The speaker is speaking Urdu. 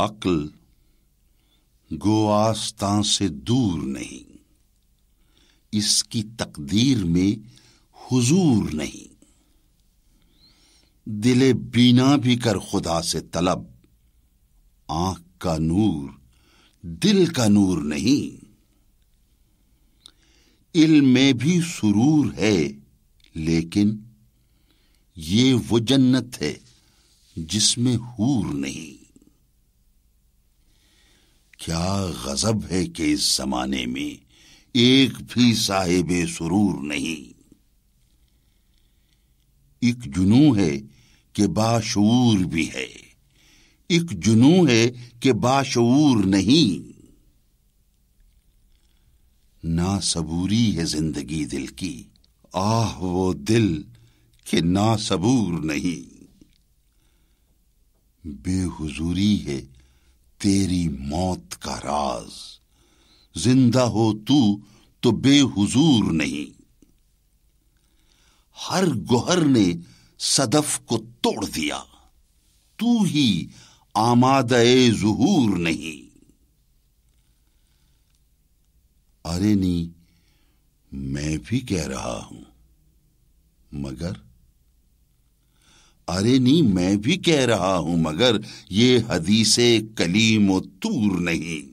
عقل گو آستان سے دور نہیں اس کی تقدیر میں حضور نہیں دل بینا بھی کر خدا سے طلب آنکھ کا نور دل کا نور نہیں علم میں بھی سرور ہے لیکن یہ وہ جنت ہے جس میں حور نہیں کیا غضب ہے کہ اس زمانے میں ایک بھی صاحب سرور نہیں ایک جنو ہے کہ باشعور بھی ہے ایک جنو ہے کہ باشعور نہیں نا صبوری ہے زندگی دل کی آہ وہ دل کہ نا صبور نہیں بے حضوری ہے تیری موت کا راز زندہ ہو تو تو بے حضور نہیں ہر گہر نے صدف کو توڑ دیا تو ہی آماد ظہور نہیں ارے نہیں میں بھی کہہ رہا ہوں مگر ارے نہیں میں بھی کہہ رہا ہوں مگر یہ حدیث کلیم و تور نہیں